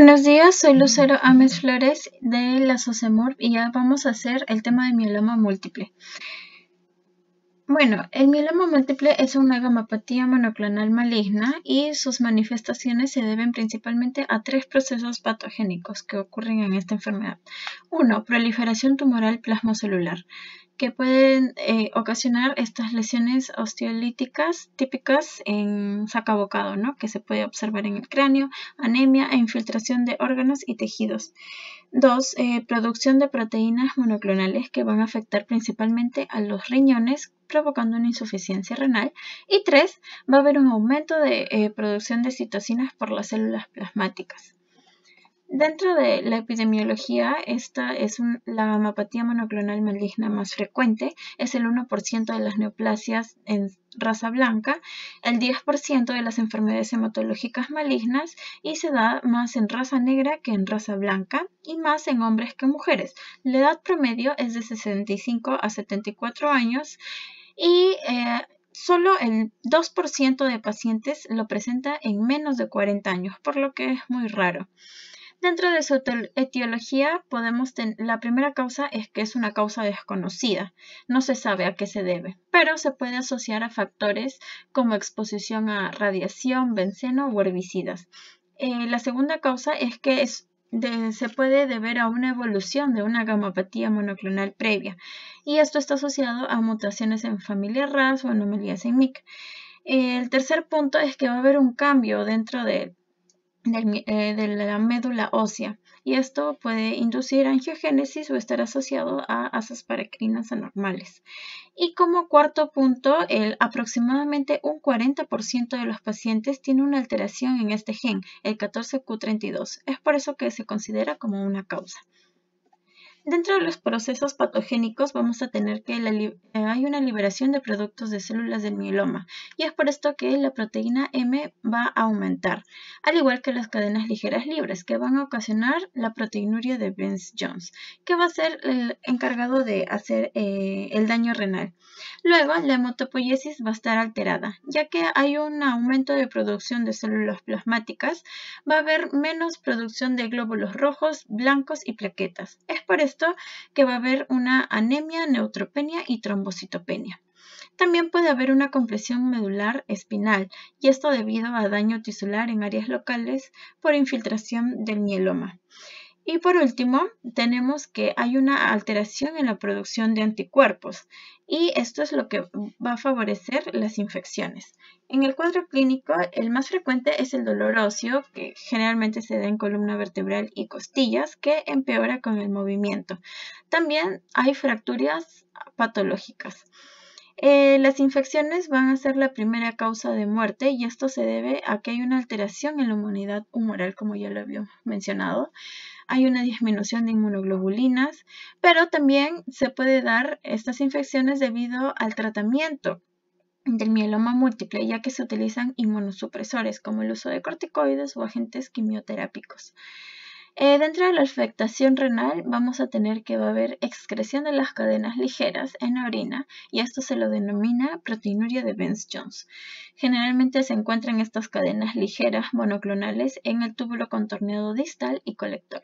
Buenos días, soy Lucero Ames Flores de la SOCEMORP y ya vamos a hacer el tema de mieloma múltiple. Bueno, el mieloma múltiple es una gamapatía monoclonal maligna y sus manifestaciones se deben principalmente a tres procesos patogénicos que ocurren en esta enfermedad. Uno, proliferación tumoral plasmocelular, que pueden eh, ocasionar estas lesiones osteolíticas típicas en sacabocado, ¿no? que se puede observar en el cráneo, anemia e infiltración de órganos y tejidos. Dos, eh, producción de proteínas monoclonales que van a afectar principalmente a los riñones, provocando una insuficiencia renal. Y tres, va a haber un aumento de eh, producción de citocinas por las células plasmáticas. Dentro de la epidemiología, esta es la mamapatía monoclonal maligna más frecuente, es el 1% de las neoplasias en raza blanca, el 10% de las enfermedades hematológicas malignas y se da más en raza negra que en raza blanca y más en hombres que mujeres. La edad promedio es de 65 a 74 años y eh, solo el 2% de pacientes lo presenta en menos de 40 años, por lo que es muy raro. Dentro de su etiología, podemos la primera causa es que es una causa desconocida, no se sabe a qué se debe, pero se puede asociar a factores como exposición a radiación, benceno o herbicidas. Eh, la segunda causa es que se puede deber a una evolución de una gamopatía monoclonal previa, y esto está asociado a mutaciones en familia RAS o anomalías en MIC. El tercer punto es que va a haber un cambio dentro de, eh, de la médula ósea y esto puede inducir angiogénesis o estar asociado a asas paracrinas anormales. Y como cuarto punto, el, aproximadamente un 40% de los pacientes tiene una alteración en este gen, el 14Q32. Es por eso que se considera como una causa. Dentro de los procesos patogénicos vamos a tener que eh, hay una liberación de productos de células del mieloma y es por esto que la proteína M va a aumentar, al igual que las cadenas ligeras libres que van a ocasionar la proteinuria de Vince Jones, que va a ser el encargado de hacer eh, el daño renal. Luego, la hemotopoiesis va a estar alterada, ya que hay un aumento de producción de células plasmáticas, va a haber menos producción de glóbulos rojos, blancos y plaquetas. Es por esto que va a haber una anemia, neutropenia y trombocitopenia. También puede haber una compresión medular espinal, y esto debido a daño tisular en áreas locales por infiltración del mieloma. Y por último, tenemos que hay una alteración en la producción de anticuerpos y esto es lo que va a favorecer las infecciones. En el cuadro clínico, el más frecuente es el dolor óseo, que generalmente se da en columna vertebral y costillas, que empeora con el movimiento. También hay fracturas patológicas. Eh, las infecciones van a ser la primera causa de muerte y esto se debe a que hay una alteración en la humanidad humoral, como ya lo había mencionado hay una disminución de inmunoglobulinas, pero también se puede dar estas infecciones debido al tratamiento del mieloma múltiple, ya que se utilizan inmunosupresores como el uso de corticoides o agentes quimioterápicos. Eh, dentro de la afectación renal vamos a tener que va a haber excreción de las cadenas ligeras en la orina y esto se lo denomina proteinuria de Benz-Jones. Generalmente se encuentran estas cadenas ligeras monoclonales en el túbulo contorneado distal y colector.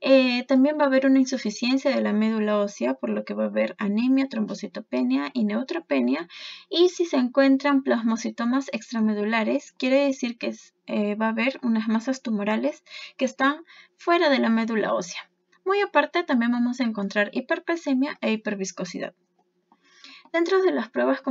Eh, también va a haber una insuficiencia de la médula ósea, por lo que va a haber anemia, trombocitopenia y neutropenia. Y si se encuentran plasmocitomas extramedulares, quiere decir que eh, va a haber unas masas tumorales que están fuera de la médula ósea. Muy aparte, también vamos a encontrar hipercalcemia e hiperviscosidad. Dentro de las pruebas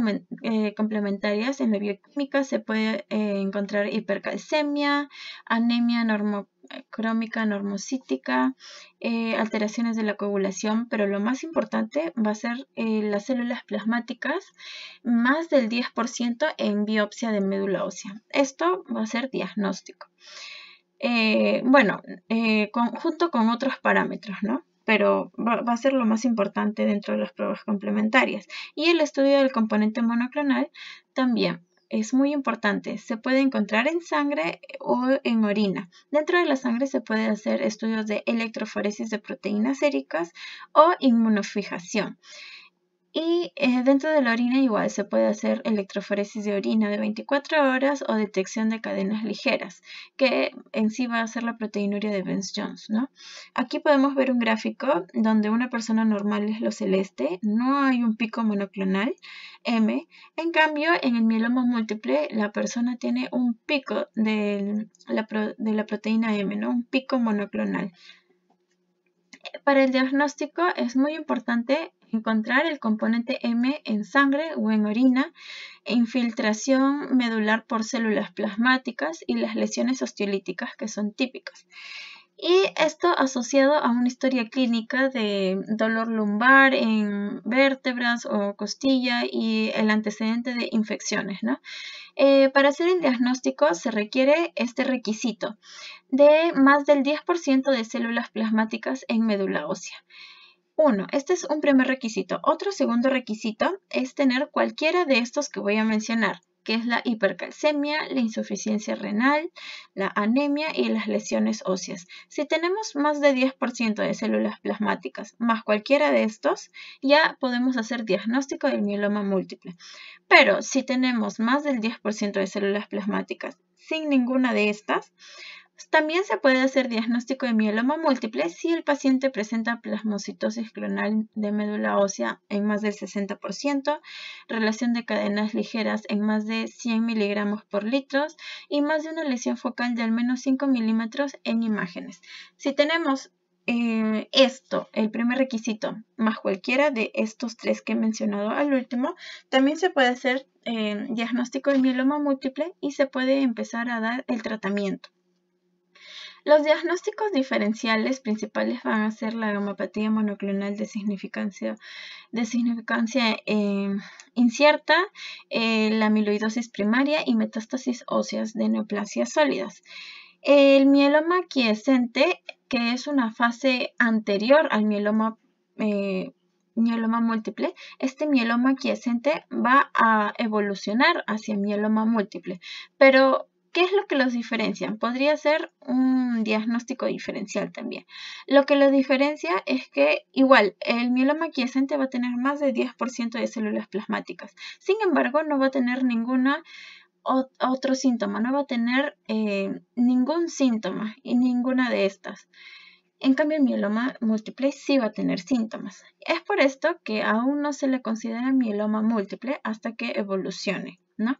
eh, complementarias en la bioquímica se puede encontrar hipercalcemia, anemia normo crómica normocítica, eh, alteraciones de la coagulación, pero lo más importante va a ser eh, las células plasmáticas, más del 10% en biopsia de médula ósea. Esto va a ser diagnóstico. Eh, bueno, junto con otros parámetros, ¿no? pero va, a ser lo más importante dentro de las pruebas complementarias. Y el estudio del componente monoclonal también es muy importante. Se puede encontrar en sangre o en orina. Dentro de la sangre se puede hacer estudios de electroforesis de proteínas séricas o inmunofijación. Y eh, dentro de la orina igual se puede hacer electroforesis de orina de 24 horas o detección de cadenas ligeras, que en sí va a ser la proteinuria de Benz-Jones, ¿no? Aquí podemos ver un gráfico donde una persona normal es lo celeste, no hay un pico monoclonal, M. En cambio, en el mieloma múltiple, la persona tiene un pico de la, de la proteína M, ¿no? Un pico monoclonal para el diagnóstico es muy importante encontrar el componente M en sangre o en orina, infiltración medular por células plasmáticas y las lesiones osteolíticas que son típicas. Y esto asociado a una historia clínica de dolor lumbar en vértebras o costilla y el antecedente de infecciones. Eh, para hacer el diagnóstico se requiere este requisito de más del 10% de células plasmáticas en médula ósea. Uno, este es un primer requisito. Otro segundo requisito es tener cualquiera de estos que voy a mencionar, que es la hipercalcemia, la insuficiencia renal, la anemia y las lesiones óseas. Si tenemos más de 10% de células plasmáticas más cualquiera de estos, ya podemos hacer diagnóstico del mieloma múltiple. Pero si tenemos más del 10% de células plasmáticas sin ninguna de estas, también se puede hacer diagnóstico de mieloma múltiple si el paciente presenta plasmocitosis clonal de médula ósea en más del 60%, relación de cadenas ligeras en más de 100 miligramos por litro y más de una lesión focal de al menos 5 milímetros en imágenes. Si tenemos eh, esto, el primer requisito, más cualquiera de estos tres que he mencionado al último, también se puede hacer eh, diagnóstico de mieloma múltiple y se puede empezar a dar el tratamiento. Los diagnósticos diferenciales principales van a ser la gamopatía monoclonal de significancia, eh, incierta, eh, la amiloidosis primaria y metástasis óseas de neoplasias sólidas. El mieloma quiescente, que es una fase anterior al mieloma, eh, mieloma múltiple, este mieloma quiescente va a evolucionar hacia mieloma múltiple, pero ¿Qué es lo que los diferencia? Podría ser un diagnóstico diferencial también. Lo que los diferencia es que igual el mieloma quiescente va a tener más de 10% de células plasmáticas. Sin embargo, no va a tener ningún otro síntoma, no va a tener eh, ningún síntoma y ninguna de estas. En cambio, el mieloma múltiple sí va a tener síntomas. Es por esto que aún no se le considera mieloma múltiple hasta que evolucione, ¿no?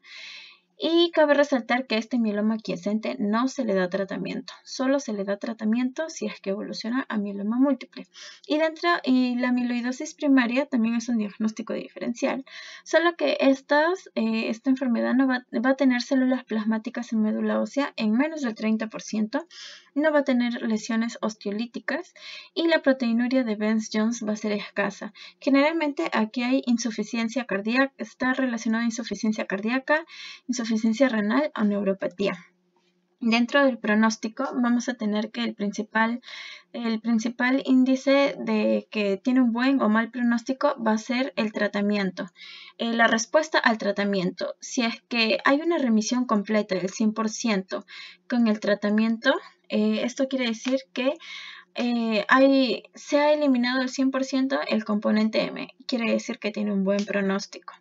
Y cabe resaltar que este mieloma quiescente no se le da tratamiento, solo se le da tratamiento si es que evoluciona a mieloma múltiple. Y dentro y la amiloidosis primaria también es un diagnóstico diferencial, solo que estas, eh, esta enfermedad no va, va, a tener células plasmáticas en médula ósea en menos del 30% no va a tener lesiones osteolíticas y la proteinuria de Benz-Jones va a ser escasa. Generalmente aquí hay insuficiencia cardíaca, está relacionada a insuficiencia cardíaca, insuficiencia renal o neuropatía. Dentro del pronóstico vamos a tener que el principal, el principal índice de que tiene un buen o mal pronóstico va a ser el tratamiento, eh, la respuesta al tratamiento. Si es que hay una remisión completa del 100% con el tratamiento, eh, esto quiere decir que eh, hay, se ha eliminado el 100% el componente M. Quiere decir que tiene un buen pronóstico.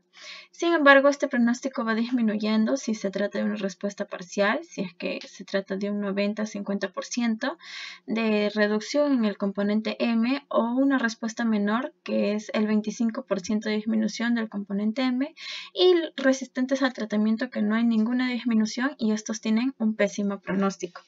Sin embargo, este pronóstico va disminuyendo si se trata de una respuesta parcial, si es que se trata de un 90-50% de reducción en el componente M o una respuesta menor que es el 25% de disminución del componente M y resistentes al tratamiento que no hay ninguna disminución y estos tienen un pésimo pronóstico.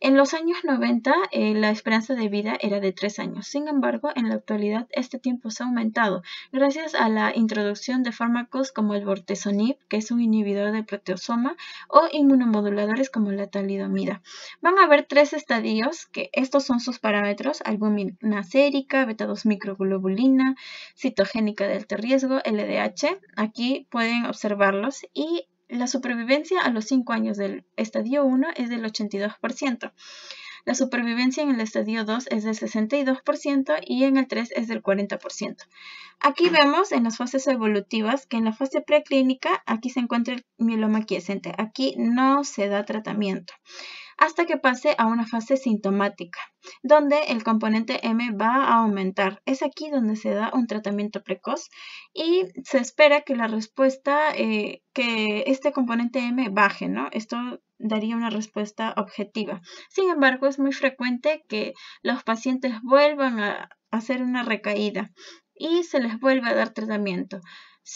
En los años 90 eh, la esperanza de vida era de 3 años. Sin embargo, en la actualidad este tiempo se ha aumentado gracias a la introducción de fármacos como el bortezonib, que es un inhibidor del proteosoma, o inmunomoduladores como la talidomida. Van a ver tres estadios, que estos son sus parámetros, albumina sérica, beta-2 microglobulina, citogénica de alto riesgo, LDH. Aquí pueden observarlos y la supervivencia a los 5 años del estadio 1 es del 82%. La supervivencia en el estadio 2 es del 62% y en el 3 es del 40%. Aquí ah. vemos en las fases evolutivas que en la fase preclínica aquí se encuentra el mieloma quiescente. Aquí no se da tratamiento hasta que pase a una fase sintomática, donde el componente M va a aumentar. Es aquí donde se da un tratamiento precoz y se espera que la respuesta, eh, que este componente M baje, ¿no? Esto daría una respuesta objetiva. Sin embargo, es muy frecuente que los pacientes vuelvan a hacer una recaída y se les vuelve a dar tratamiento.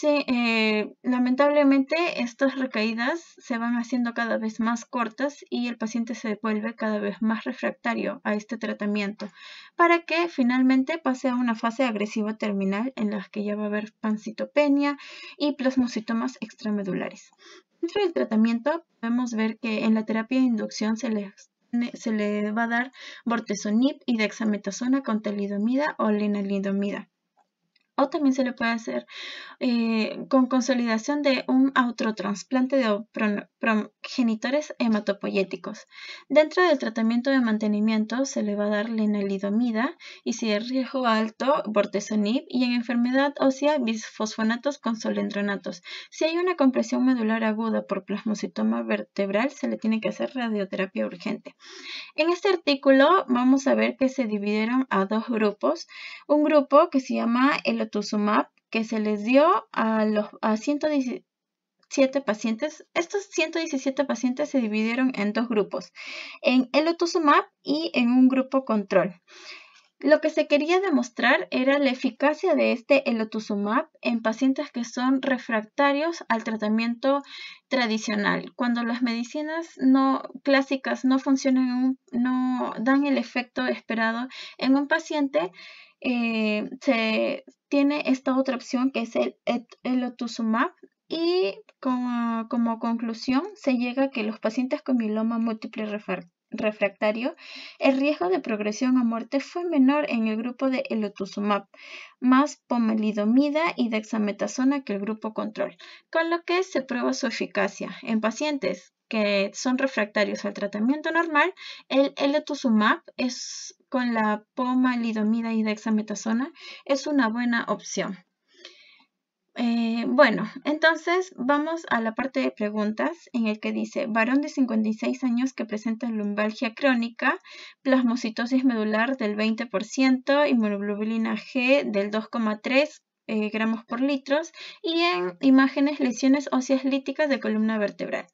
Sí, eh, lamentablemente estas recaídas se van haciendo cada vez más cortas y el paciente se vuelve cada vez más refractario a este tratamiento para que finalmente pase a una fase agresiva terminal en la que ya va a haber pancitopenia y plasmocitomas extramedulares. Dentro del tratamiento podemos ver que en la terapia de inducción se le va a dar bortezonib y dexametasona con telidomida o lenalidomida. O también se le puede hacer eh, con consolidación de un autotransplante de progenitores hematopoyéticos. Dentro del tratamiento de mantenimiento se le va a dar lenalidomida y si es riesgo alto, bortezonib y en enfermedad ósea, bisfosfonatos con solendronatos. Si hay una compresión medular aguda por plasmocitoma vertebral, se le tiene que hacer radioterapia urgente. En este artículo vamos a ver que se dividieron a dos grupos. Un grupo que se llama el que se les dio a, los, a 117 pacientes. Estos 117 pacientes se dividieron en dos grupos, en el elotuzumab y en un grupo control. Lo que se quería demostrar era la eficacia de este elotuzumab en pacientes que son refractarios al tratamiento tradicional, cuando las medicinas no clásicas no funcionan, no dan el efecto esperado en un paciente eh, se tiene esta otra opción que es el, elotuzumab y como, conclusión se llega que los pacientes con mieloma múltiple refractario, el riesgo de progresión a muerte fue menor en el grupo de elotuzumab, más pomelidomida y dexametasona que el grupo control, con lo que se prueba su eficacia en pacientes que son refractarios al tratamiento normal, el l es con la pomalidomida y dexametasona, es una buena opción. Eh, bueno, entonces vamos a la parte de preguntas en el que dice, varón de 56 años que presenta lumbalgia crónica, plasmocitosis medular del 20%, inmunoglobulina G del 2,3 eh, gramos por litros y en imágenes lesiones óseas líticas de columna vertebral.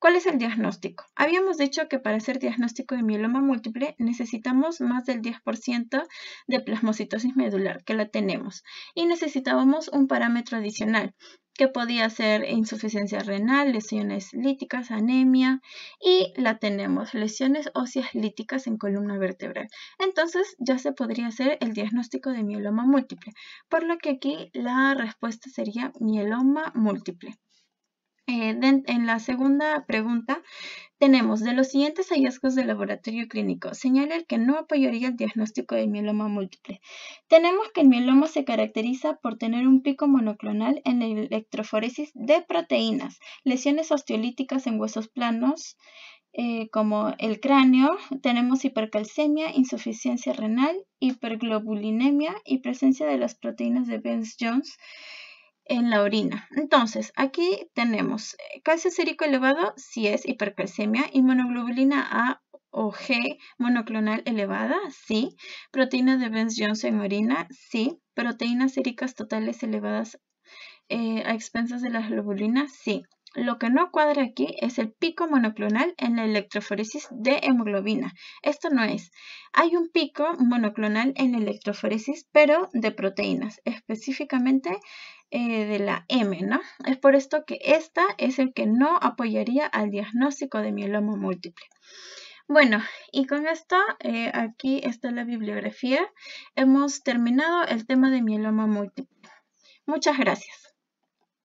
¿Cuál es el diagnóstico? Habíamos dicho que para hacer diagnóstico de mieloma múltiple necesitamos más del 10% de plasmocitosis medular, que la tenemos, y necesitábamos un parámetro adicional, que podía ser insuficiencia renal, lesiones líticas, anemia y la tenemos, lesiones óseas líticas en columna vertebral. Entonces ya se podría hacer el diagnóstico de mieloma múltiple, por lo que aquí la respuesta sería mieloma múltiple. Eh, en la segunda pregunta tenemos, de los siguientes hallazgos del laboratorio clínico, señala el que no apoyaría el diagnóstico de mieloma múltiple. Tenemos que el mieloma se caracteriza por tener un pico monoclonal en la electroforesis de proteínas, lesiones osteolíticas en huesos planos, eh, como el cráneo, tenemos hipercalcemia, insuficiencia renal, hiperglobulinemia y presencia de las proteínas de Benz-Jones en la orina. Entonces, aquí tenemos eh, calcio sérico elevado si es hipercalcemia, y monoglobulina A o G monoclonal elevada, sí, proteína de benz jones en orina, sí, proteínas séricas totales elevadas eh, a expensas de las globulina, sí. Lo que no cuadra aquí es el pico monoclonal en la electroforesis de hemoglobina. Esto no es. Hay un pico monoclonal en la electroforesis, pero de proteínas, específicamente eh, de la M, ¿no? Es por esto que esta es el que no apoyaría al diagnóstico de mieloma múltiple. Bueno, y con esto, eh, aquí está la bibliografía. Hemos terminado el tema de mieloma múltiple. Muchas gracias.